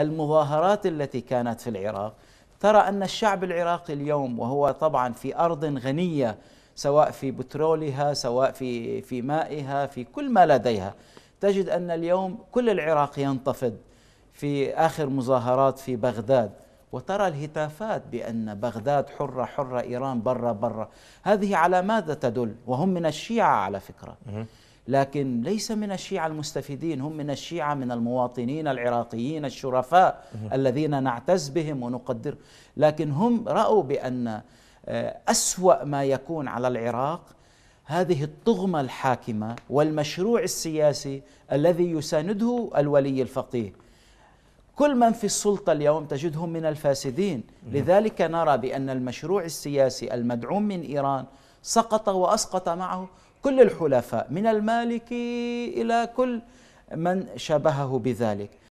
المظاهرات التي كانت في العراق ترى أن الشعب العراقي اليوم وهو طبعا في أرض غنية سواء في بترولها سواء في في مائها في كل ما لديها تجد أن اليوم كل العراق ينتفض في آخر مظاهرات في بغداد وترى الهتافات بأن بغداد حرة حرة إيران برا برا هذه على ماذا تدل وهم من الشيعة على فكرة لكن ليس من الشيعة المستفيدين هم من الشيعة من المواطنين العراقيين الشرفاء الذين نعتز بهم ونقدر لكن هم رأوا بأن آه، أسوأ ما يكون على العراق هذه الطغمة الحاكمة والمشروع السياسي الذي يسانده الولي الفقيه كل من في السلطة اليوم تجدهم من الفاسدين لذلك نرى بأن المشروع السياسي المدعوم من إيران سقط وأسقط معه كل الحلفاء من المالكي إلى كل من شبهه بذلك